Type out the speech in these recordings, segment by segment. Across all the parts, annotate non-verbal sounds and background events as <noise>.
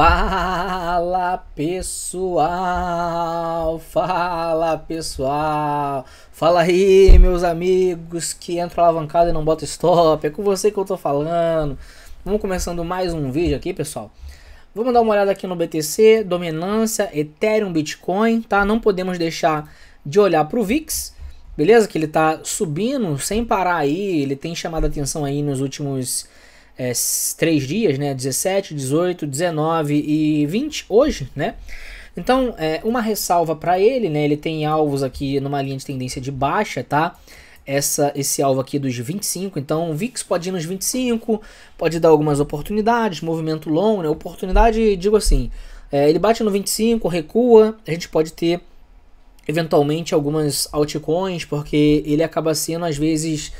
Fala pessoal, fala pessoal, fala aí meus amigos que entram alavancada e não bota stop, é com você que eu tô falando. Vamos começando mais um vídeo aqui pessoal. Vamos dar uma olhada aqui no BTC, dominância, Ethereum, Bitcoin, tá? Não podemos deixar de olhar pro VIX, beleza? Que ele tá subindo sem parar aí, ele tem chamado atenção aí nos últimos é, três dias, né? 17, 18, 19 e 20 hoje, né? Então, é, uma ressalva para ele, né? Ele tem alvos aqui numa linha de tendência de baixa, tá? Essa, esse alvo aqui dos 25, então o VIX pode ir nos 25, pode dar algumas oportunidades, movimento longo, né? Oportunidade, digo assim, é, ele bate no 25, recua, a gente pode ter eventualmente algumas altcoins, porque ele acaba sendo às vezes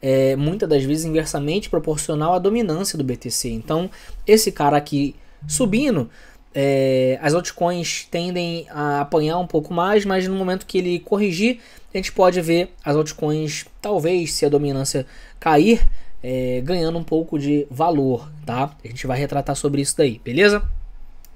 é, muitas das vezes inversamente proporcional à dominância do BTC. Então, esse cara aqui subindo, é, as altcoins tendem a apanhar um pouco mais, mas no momento que ele corrigir, a gente pode ver as altcoins, talvez, se a dominância cair, é, ganhando um pouco de valor, tá? A gente vai retratar sobre isso daí, beleza?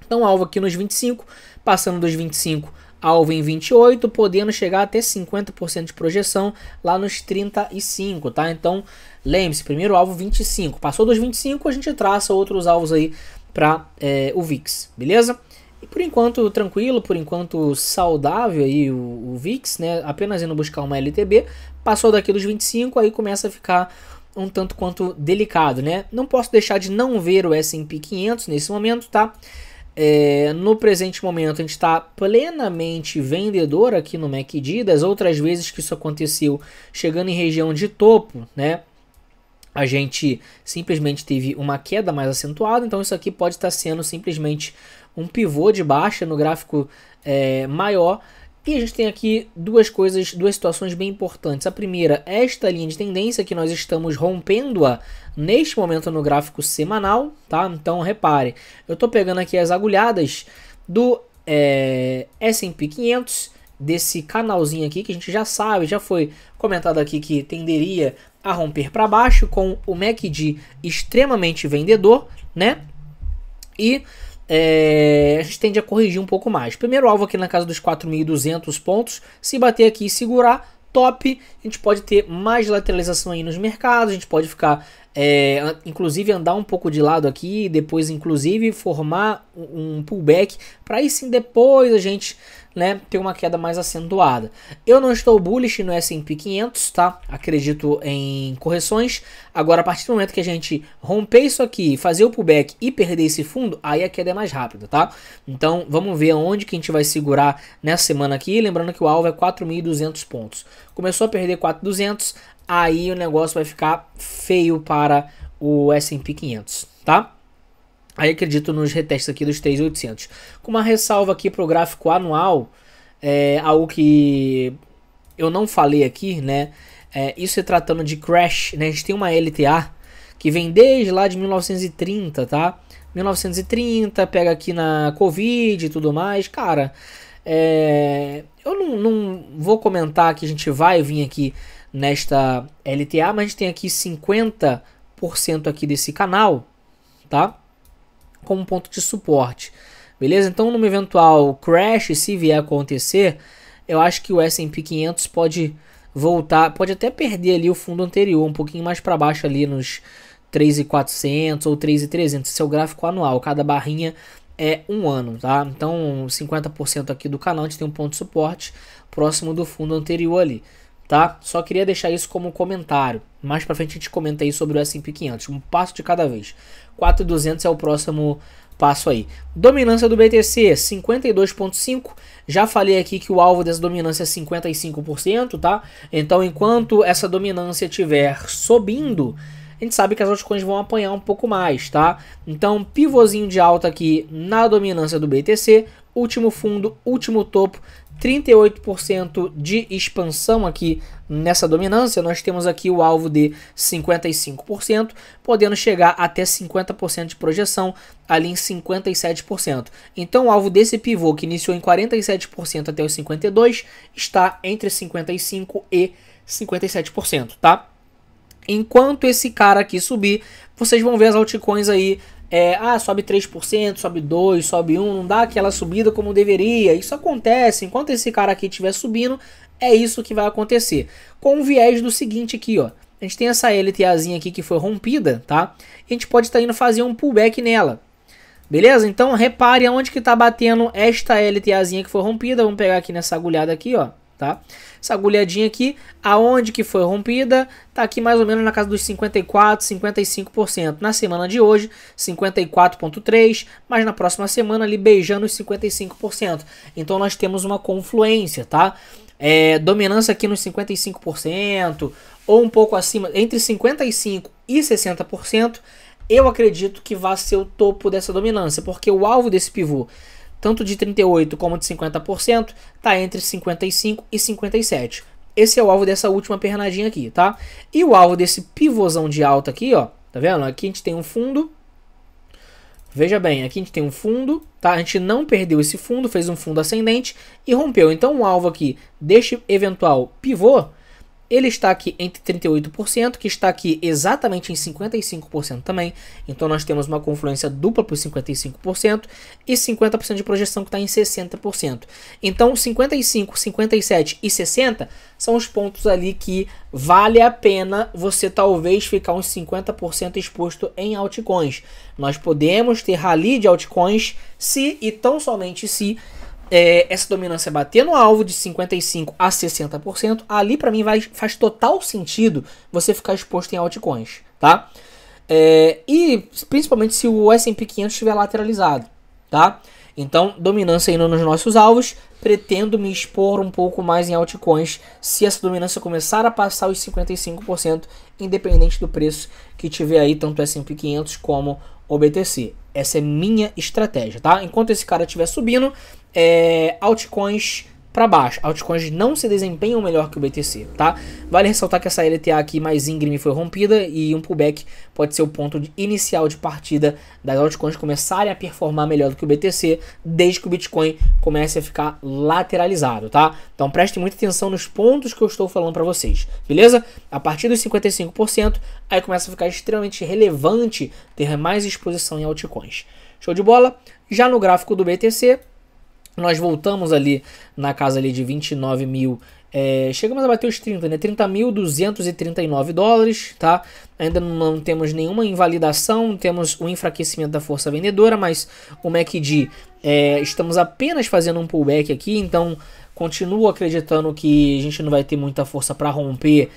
Então, alvo aqui nos 25, passando dos 25 alvo em 28, podendo chegar até 50% de projeção lá nos 35, tá? Então, lembre-se, primeiro alvo 25. Passou dos 25, a gente traça outros alvos aí para é, o VIX, beleza? E por enquanto tranquilo, por enquanto saudável aí o, o VIX, né? Apenas indo buscar uma LTB. Passou daqui dos 25, aí começa a ficar um tanto quanto delicado, né? Não posso deixar de não ver o S&P 500 nesse momento, tá? É, no presente momento, a gente está plenamente vendedor aqui no MACD. Das outras vezes que isso aconteceu, chegando em região de topo, né? A gente simplesmente teve uma queda mais acentuada, então isso aqui pode estar tá sendo simplesmente um pivô de baixa no gráfico é, maior e a gente tem aqui duas coisas, duas situações bem importantes. A primeira, esta linha de tendência que nós estamos rompendo-a neste momento no gráfico semanal, tá? Então repare, eu estou pegando aqui as agulhadas do é, S&P 500 desse canalzinho aqui que a gente já sabe, já foi comentado aqui que tenderia a romper para baixo com o MACD extremamente vendedor, né? E é, a gente tende a corrigir um pouco mais. Primeiro alvo aqui na casa dos 4.200 pontos. Se bater aqui e segurar, top. A gente pode ter mais lateralização aí nos mercados, a gente pode ficar, é, inclusive, andar um pouco de lado aqui, depois, inclusive, formar um pullback, para aí sim depois a gente né, tem uma queda mais acentuada. Eu não estou bullish no S&P 500, tá? Acredito em correções. Agora, a partir do momento que a gente romper isso aqui, fazer o pullback e perder esse fundo, aí a queda é mais rápida, tá? Então, vamos ver aonde que a gente vai segurar nessa semana aqui. Lembrando que o alvo é 4.200 pontos. Começou a perder 4.200, aí o negócio vai ficar feio para o S&P 500, tá? Aí acredito nos retestes aqui dos 3.800. Com uma ressalva aqui para o gráfico anual, é algo que eu não falei aqui, né? É, isso se tratando de crash, né? A gente tem uma LTA que vem desde lá de 1930, tá? 1930, pega aqui na Covid e tudo mais. Cara, é, eu não, não vou comentar que a gente vai vir aqui nesta LTA, mas a gente tem aqui 50% aqui desse canal, tá? como ponto de suporte. Beleza? Então, num eventual crash, se vier acontecer, eu acho que o S&P 500 pode voltar, pode até perder ali o fundo anterior, um pouquinho mais para baixo ali nos 3.400 ou 3.300, seu é gráfico anual, cada barrinha é um ano, tá? Então 50% aqui do canal a gente tem um ponto de suporte próximo do fundo anterior ali tá? Só queria deixar isso como um comentário. Mais para frente a gente comenta aí sobre o S&P 500, um passo de cada vez. 4.200 é o próximo passo aí. Dominância do BTC 52.5. Já falei aqui que o alvo dessa dominância é 55%, tá? Então enquanto essa dominância estiver subindo, a gente sabe que as altcoins vão apanhar um pouco mais, tá? Então, pivôzinho de alta aqui na dominância do BTC, último fundo, último topo, 38% de expansão aqui nessa dominância, nós temos aqui o alvo de 55%, podendo chegar até 50% de projeção, ali em 57%. Então o alvo desse pivô, que iniciou em 47% até os 52%, está entre 55% e 57%, tá? Enquanto esse cara aqui subir, vocês vão ver as altcoins aí é, ah, sobe 3%, sobe 2%, sobe 1%, não dá aquela subida como deveria. Isso acontece, enquanto esse cara aqui estiver subindo, é isso que vai acontecer. Com o viés do seguinte aqui, ó. A gente tem essa LTAzinha aqui que foi rompida, tá? A gente pode estar tá indo fazer um pullback nela. Beleza? Então repare aonde que está batendo esta LTAzinha que foi rompida. Vamos pegar aqui nessa agulhada aqui, ó tá? Essa agulhadinha aqui, aonde que foi rompida, tá aqui mais ou menos na casa dos 54, 55%. Na semana de hoje, 54.3, mas na próxima semana ali beijando os 55%. Então nós temos uma confluência, tá? É, dominância aqui nos 55% ou um pouco acima, entre 55 e 60%, eu acredito que vai ser o topo dessa dominância, porque o alvo desse pivô tanto de 38% como de 50%, está entre 55% e 57%. Esse é o alvo dessa última pernadinha aqui, tá? E o alvo desse pivôzão de alta aqui, ó, tá vendo? Aqui a gente tem um fundo, Veja bem, aqui a gente tem um fundo, tá? A gente não perdeu esse fundo, fez um fundo ascendente e rompeu. Então o alvo aqui deste eventual pivô ele está aqui entre 38%, que está aqui exatamente em 55% também. Então nós temos uma confluência dupla por 55% e 50% de projeção que está em 60%. Então 55, 57 e 60 são os pontos ali que vale a pena você talvez ficar uns 50% exposto em altcoins. Nós podemos ter rally de altcoins se e tão somente se é, essa dominância bater no alvo de 55% a 60%, ali para mim vai, faz total sentido você ficar exposto em altcoins, tá? É, e principalmente se o S&P 500 estiver lateralizado, tá? Então, dominância indo nos nossos alvos, pretendo me expor um pouco mais em altcoins se essa dominância começar a passar os 55%, independente do preço que tiver aí, tanto o S&P 500 como o BTC. Essa é minha estratégia, tá? Enquanto esse cara estiver subindo, é, altcoins para baixo. Altcoins não se desempenham melhor que o BTC, tá? Vale ressaltar que essa LTA aqui mais íngreme foi rompida e um pullback pode ser o ponto inicial de partida das altcoins começarem a performar melhor do que o BTC, desde que o Bitcoin comece a ficar lateralizado, tá? Então prestem muita atenção nos pontos que eu estou falando para vocês, beleza? A partir dos 55%, aí começa a ficar extremamente relevante ter mais exposição em altcoins. Show de bola? Já no gráfico do BTC, nós voltamos ali na casa ali de 29 mil é, chegamos a bater os 30, né? 30.239 dólares, tá? Ainda não temos nenhuma invalidação, temos o um enfraquecimento da força vendedora, mas o MACD é, estamos apenas fazendo um pullback aqui, então continuo acreditando que a gente não vai ter muita força para romper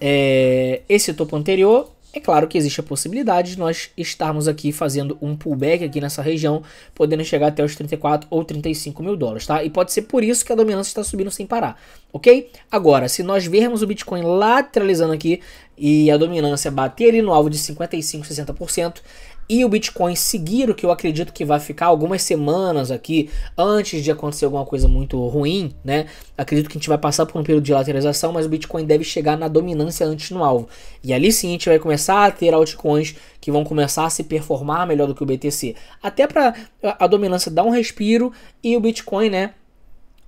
é, esse topo anterior é claro que existe a possibilidade de nós estarmos aqui fazendo um pullback aqui nessa região, podendo chegar até os 34 ou 35 mil dólares, tá? E pode ser por isso que a dominância está subindo sem parar, ok? Agora, se nós vermos o Bitcoin lateralizando aqui e a dominância bater ali no alvo de 55, 60%, e o Bitcoin seguir o que eu acredito que vai ficar algumas semanas aqui antes de acontecer alguma coisa muito ruim, né? Acredito que a gente vai passar por um período de lateralização, mas o Bitcoin deve chegar na dominância antes no alvo. E ali sim a gente vai começar a ter altcoins que vão começar a se performar melhor do que o BTC. Até para a dominância dar um respiro e o Bitcoin, né?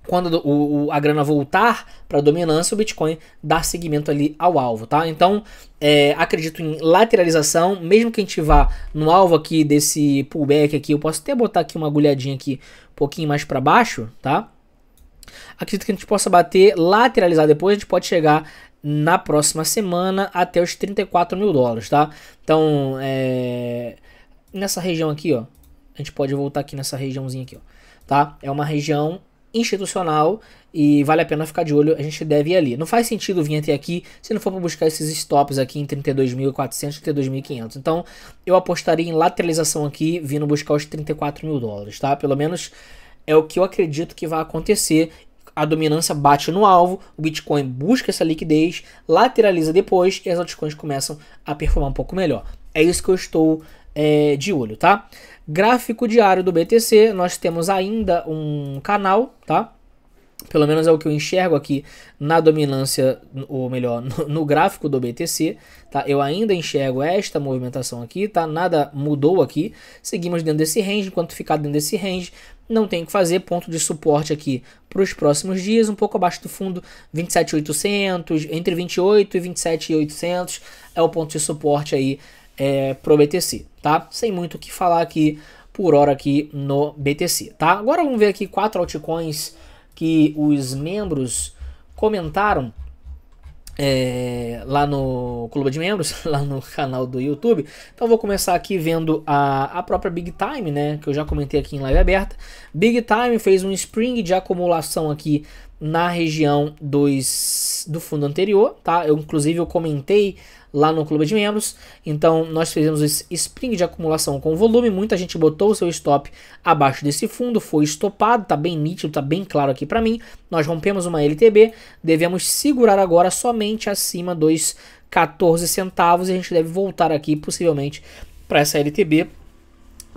quando o, o, a grana voltar para a dominância, o Bitcoin dar seguimento ali ao alvo, tá? Então, é, acredito em lateralização, mesmo que a gente vá no alvo aqui desse pullback aqui, eu posso até botar aqui uma agulhadinha aqui um pouquinho mais para baixo, tá? Acredito que a gente possa bater, lateralizar depois, a gente pode chegar na próxima semana até os 34 mil dólares, tá? Então, é... nessa região aqui, ó, a gente pode voltar aqui nessa regiãozinha aqui, ó, tá? É uma região institucional e vale a pena ficar de olho, a gente deve ir ali. Não faz sentido vir até aqui se não for para buscar esses stops aqui em 32.400, 32.500. Então eu apostaria em lateralização aqui, vindo buscar os 34 mil dólares, tá? Pelo menos é o que eu acredito que vai acontecer a dominância bate no alvo, o Bitcoin busca essa liquidez, lateraliza depois e as altcoins começam a performar um pouco melhor. É isso que eu estou é, de olho, tá? Gráfico diário do BTC, nós temos ainda um canal, tá? Pelo menos é o que eu enxergo aqui na dominância, ou melhor, <laughs> no, gráfico do BTC, tá? Eu ainda enxergo esta movimentação aqui, tá? Nada mudou aqui. Seguimos dentro desse range, enquanto ficar dentro desse range, não tem o que fazer, ponto de suporte aqui para os próximos dias, um pouco abaixo do fundo, 27.800, entre 28 e 27.800 é o ponto de suporte aí é, pro BTC, tá? Sem muito o que falar aqui por hora aqui no BTC, tá? Agora vamos ver aqui quatro altcoins que os membros comentaram é, lá no clube de membros, <laughs> lá no canal do YouTube. Então vou começar aqui vendo a, a própria Big Time, né, que eu já comentei aqui em live aberta. Big Time fez um spring de acumulação aqui na região dos, do fundo anterior, tá? Eu inclusive eu comentei lá no clube de membros. Então nós fizemos esse spring de acumulação com volume, muita gente botou o seu stop abaixo desse fundo, foi estopado, tá bem nítido, tá bem claro aqui para mim. Nós rompemos uma LTB, devemos segurar agora somente acima dos 14 centavos e a gente deve voltar aqui possivelmente para essa LTB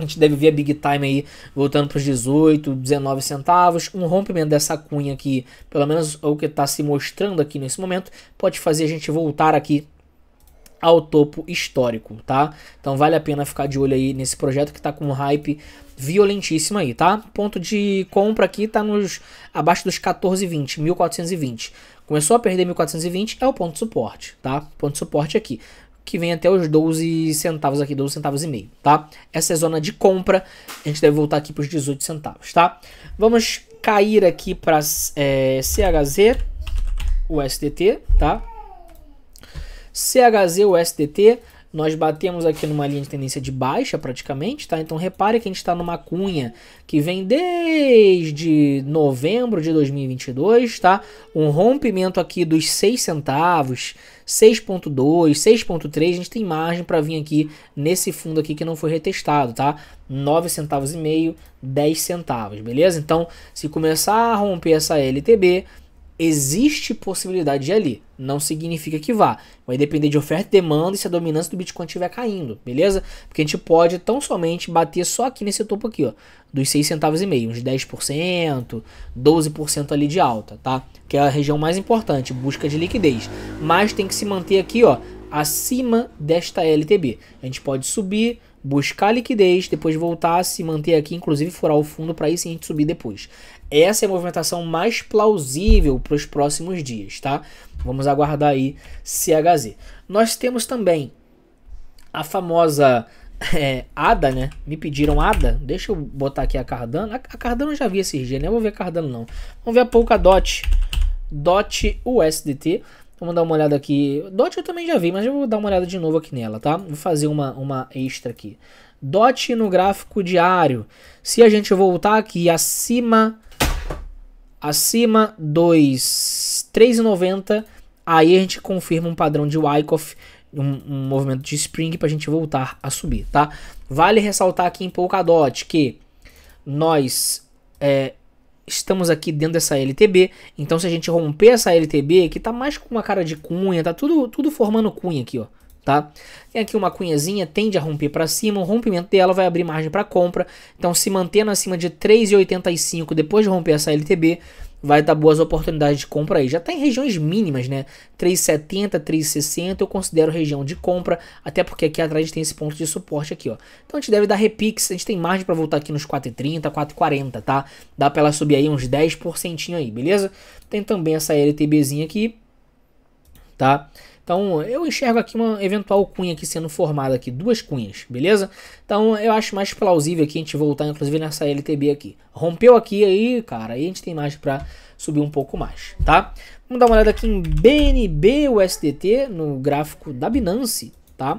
a gente deve ver a Big Time aí voltando para os 18, 19 centavos. Um rompimento dessa cunha aqui, pelo menos é o que está se mostrando aqui nesse momento, pode fazer a gente voltar aqui ao topo histórico, tá? Então vale a pena ficar de olho aí nesse projeto que tá com um hype violentíssimo aí, tá? Ponto de compra aqui tá nos abaixo dos 1420, 1420. Começou a perder 1420 é o ponto de suporte, tá? Ponto de suporte aqui que vem até os 12 centavos aqui, 12 centavos e meio, tá? Essa é zona de compra, a gente deve voltar aqui para os 18 centavos, tá? Vamos cair aqui para é, CHZ, USDT, tá? CHZ, USDT, nós batemos aqui numa linha de tendência de baixa praticamente, tá? Então repare que a gente está numa cunha que vem desde novembro de 2022, tá? Um rompimento aqui dos 6 centavos, 6.2, 6.3, a gente tem margem para vir aqui nesse fundo aqui que não foi retestado, tá? 9 centavos e meio, 10 centavos, beleza? Então, se começar a romper essa LTB, existe possibilidade de ali. Não significa que vá. Vai depender de oferta e demanda e se a dominância do Bitcoin estiver caindo, beleza? Porque a gente pode tão somente bater só aqui nesse topo aqui, ó, dos 6 centavos e meio, uns 10%, 12% ali de alta, tá? Que é a região mais importante, busca de liquidez. Mas tem que se manter aqui, ó, acima desta LTB. A gente pode subir, buscar liquidez, depois voltar, se manter aqui, inclusive furar o fundo para aí sim a gente subir depois. Essa é a movimentação mais plausível para os próximos dias, tá? Vamos aguardar aí CHZ. Nós temos também a famosa <laughs> é, ADA, né? Me pediram ADA. Deixa eu botar aqui a Cardano. A, a Cardano eu já vi esse dias, né? Eu vou ver a Cardano não. Vamos ver a Polkadot. DOT USDT. Vamos dar uma olhada aqui. DOT eu também já vi, mas eu vou dar uma olhada de novo aqui nela, tá? Vou fazer uma, uma extra aqui. DOT no gráfico diário. Se a gente voltar aqui acima acima 2, 3,90, aí a gente confirma um padrão de Wyckoff, um, um movimento de spring para a gente voltar a subir, tá? Vale ressaltar aqui em Polkadot que nós é, estamos aqui dentro dessa LTB, então se a gente romper essa LTB, que tá mais com uma cara de cunha, tá tudo, tudo formando cunha aqui, ó tá? Tem aqui uma cunhazinha, tende a romper para cima, o rompimento dela vai abrir margem para compra. Então, se mantendo acima de 3,85 depois de romper essa LTB, vai dar boas oportunidades de compra aí. Já está em regiões mínimas, né? 3,70, 3,60 eu considero região de compra, até porque aqui atrás tem esse ponto de suporte aqui, ó. Então a gente deve dar repix, a gente tem margem para voltar aqui nos 4,30, 4,40, tá? Dá para ela subir aí uns 10% aí, beleza? Tem também essa LTBzinha aqui, tá? Então eu enxergo aqui uma eventual cunha aqui sendo formada aqui, duas cunhas, beleza? Então eu acho mais plausível aqui a gente voltar inclusive nessa LTB aqui. Rompeu aqui aí, cara, aí a gente tem mais para subir um pouco mais, tá? Vamos dar uma olhada aqui em BNB USDT no gráfico da Binance, tá?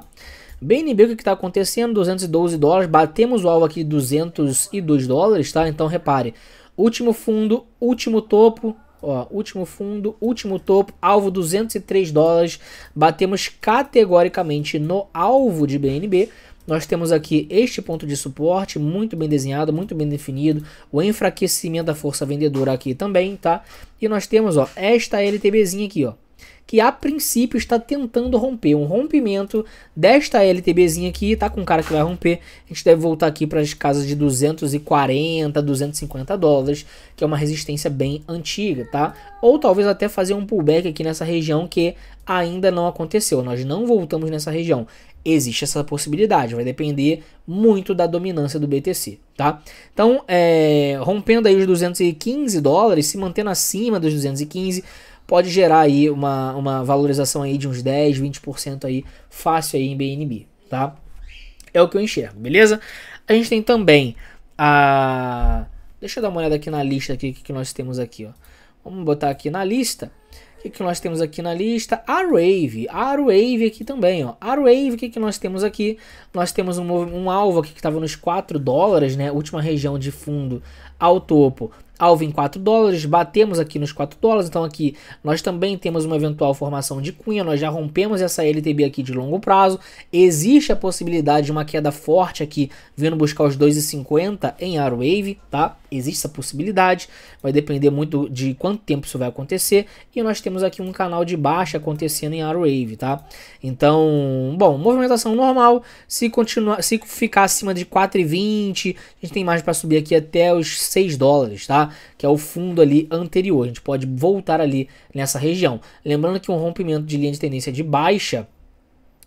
BNB, o que está acontecendo? 212 dólares, batemos o alvo aqui 202 dólares, tá? Então repare, último fundo, último topo, Ó, último fundo, último topo, alvo 203 dólares. Batemos categoricamente no alvo de BNB. Nós temos aqui este ponto de suporte muito bem desenhado, muito bem definido, o enfraquecimento da força vendedora aqui também, tá? E nós temos, ó, esta LTBzinha aqui, ó, que a princípio está tentando romper. Um rompimento desta LTBzinha aqui, tá com um cara que vai romper. A gente deve voltar aqui para as casas de 240, 250 dólares, que é uma resistência bem antiga, tá? Ou talvez até fazer um pullback aqui nessa região que ainda não aconteceu. Nós não voltamos nessa região. Existe essa possibilidade, vai depender muito da dominância do BTC, tá? Então, é, rompendo aí os 215 dólares, se mantendo acima dos 215 pode gerar aí uma, uma valorização aí de uns 10, 20% aí fácil aí em BNB, tá? É o que eu enxergo, beleza? A gente tem também a Deixa eu dar uma olhada aqui na lista aqui que nós temos aqui, ó. Vamos botar aqui na lista o que, que nós temos aqui na lista? A Arwave aqui também. Ó. Arwave, o que, que nós temos aqui? Nós temos um, um alvo aqui que estava nos 4 dólares, né? Última região de fundo ao topo alvo em 4 dólares, batemos aqui nos 4 dólares, então aqui nós também temos uma eventual formação de cunha, nós já rompemos essa LTB aqui de longo prazo, existe a possibilidade de uma queda forte aqui, vindo buscar os 2,50 em Arwave, tá? Existe essa possibilidade, vai depender muito de quanto tempo isso vai acontecer, e nós temos aqui um canal de baixa acontecendo em Arwave, tá? Então, bom, movimentação normal, se continuar, se ficar acima de 4,20, a gente tem margem para subir aqui até os 6 dólares, tá? Que é o fundo ali anterior, a gente pode voltar ali nessa região. Lembrando que um rompimento de linha de tendência de baixa,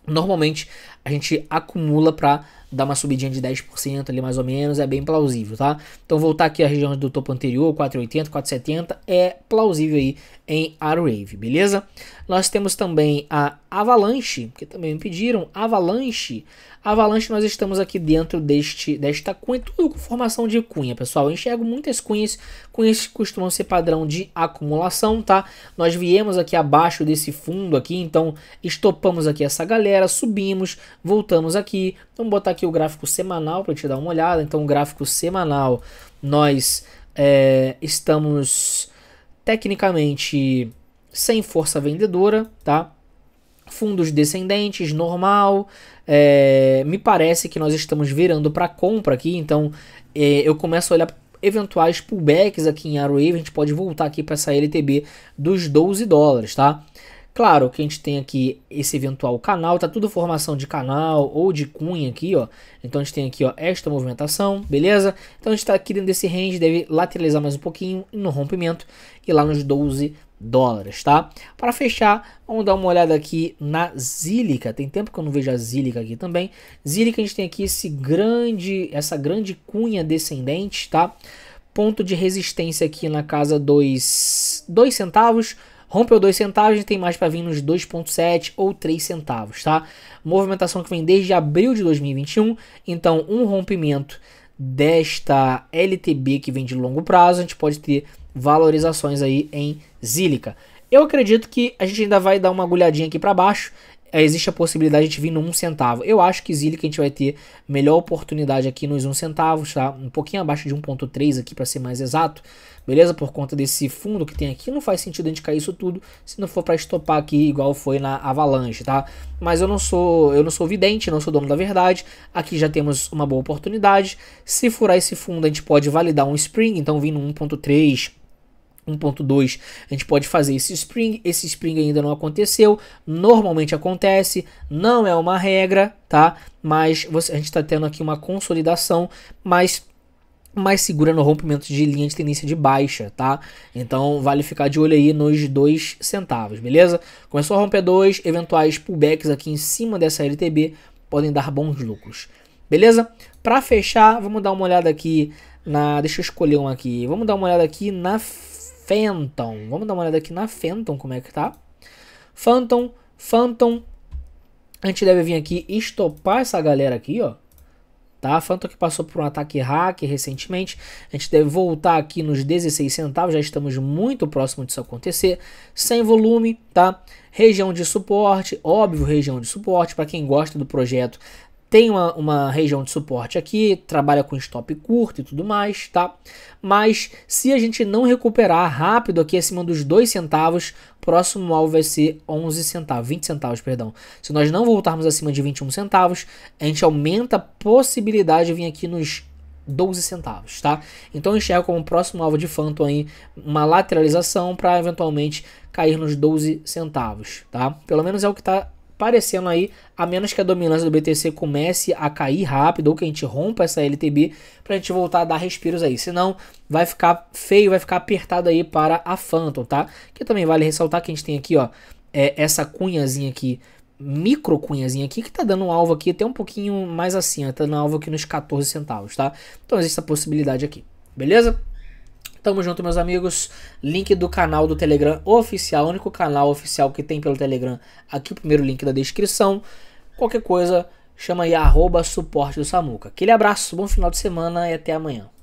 normalmente a gente acumula para dar uma subidinha de 10% ali mais ou menos, é bem plausível, tá? Então voltar aqui à região do topo anterior, 4,80, 4,70, é plausível aí em Arwave, beleza? Nós temos também a Avalanche, que também me pediram, Avalanche. Avalanche nós estamos aqui dentro deste, desta cunha, tudo com formação de cunha, pessoal. Eu enxergo muitas cunhas, cunhas que costumam ser padrão de acumulação, tá? Nós viemos aqui abaixo desse fundo aqui, então estopamos aqui essa galera, subimos, voltamos aqui. Então, Vamos botar aqui o gráfico semanal para te dar uma olhada. Então, o gráfico semanal, nós é, estamos tecnicamente sem força vendedora, tá? Fundos descendentes, normal. É, me parece que nós estamos virando para compra aqui, então é, eu começo a olhar eventuais pullbacks aqui em Arrowwave. A gente pode voltar aqui para essa LTB dos 12 dólares, tá? Claro que a gente tem aqui esse eventual canal, tá tudo formação de canal ou de cunha aqui, ó. Então a gente tem aqui, ó, esta movimentação, beleza? Então a gente tá aqui dentro desse range, deve lateralizar mais um pouquinho no rompimento e lá nos 12 dólares, tá? Para fechar, vamos dar uma olhada aqui na Zílica. Tem tempo que eu não vejo a Zílica aqui também. Zílica a gente tem aqui esse grande, essa grande cunha descendente, tá? Ponto de resistência aqui na casa 2 centavos Rompeu 2 centavos e tem mais para vir nos 2,7 ou 3 centavos, tá? Movimentação que vem desde abril de 2021, então um rompimento desta LTB que vem de longo prazo, a gente pode ter valorizações aí em Zílica. Eu acredito que a gente ainda vai dar uma agulhadinha aqui para baixo é, existe a possibilidade de vir no 1 centavo. Eu acho que Zilli que a gente vai ter melhor oportunidade aqui nos 1 centavos, tá? Um pouquinho abaixo de 1.3 aqui para ser mais exato. Beleza? Por conta desse fundo que tem aqui, não faz sentido a gente cair isso tudo se não for para estopar aqui igual foi na Avalanche, tá? Mas eu não sou, eu não sou vidente, não sou dono da verdade. Aqui já temos uma boa oportunidade. Se furar esse fundo, a gente pode validar um spring, então vir no 1.3 1.2 a gente pode fazer esse spring, esse spring ainda não aconteceu, normalmente acontece, não é uma regra, tá? Mas você, a gente está tendo aqui uma consolidação mais, mais segura no rompimento de linha de tendência de baixa, tá? Então vale ficar de olho aí nos 2 centavos, beleza? Começou a romper 2, eventuais pullbacks aqui em cima dessa LTB podem dar bons lucros, beleza? Para fechar, vamos dar uma olhada aqui na... deixa eu escolher um aqui, vamos dar uma olhada aqui na Phantom. Vamos dar uma olhada aqui na Phantom, como é que tá. Phantom, Phantom. A gente deve vir aqui estopar essa galera aqui, ó. Tá? Phantom que passou por um ataque hack recentemente. A gente deve voltar aqui nos 16 centavos. Já estamos muito próximo disso acontecer. Sem volume, tá? Região de suporte, óbvio, região de suporte. Para quem gosta do projeto, tem uma, uma, região de suporte aqui, trabalha com stop curto e tudo mais, tá? Mas se a gente não recuperar rápido aqui acima dos 2 centavos, próximo alvo vai ser 11 centavos, 20 centavos, perdão. Se nós não voltarmos acima de 21 centavos, a gente aumenta a possibilidade de vir aqui nos 12 centavos, tá? Então eu enxergo como próximo alvo de Phantom aí uma lateralização para eventualmente cair nos 12 centavos, tá? Pelo menos é o que está parecendo aí, a menos que a dominância do BTC comece a cair rápido ou que a gente rompa essa LTB para a gente voltar a dar respiros aí, senão vai ficar feio, vai ficar apertado aí para a Phantom, tá? Que também vale ressaltar que a gente tem aqui, ó, é, essa cunhazinha aqui, micro cunhazinha aqui, que tá dando um alvo aqui até um pouquinho mais acima, tá dando um alvo aqui nos 14 centavos, tá? Então existe essa possibilidade aqui, beleza? Tamo junto, meus amigos. Link do canal do Telegram oficial, o único canal oficial que tem pelo Telegram, aqui o primeiro link da descrição. Qualquer coisa, chama aí arroba suporte do Samuca. Aquele abraço, bom final de semana e até amanhã.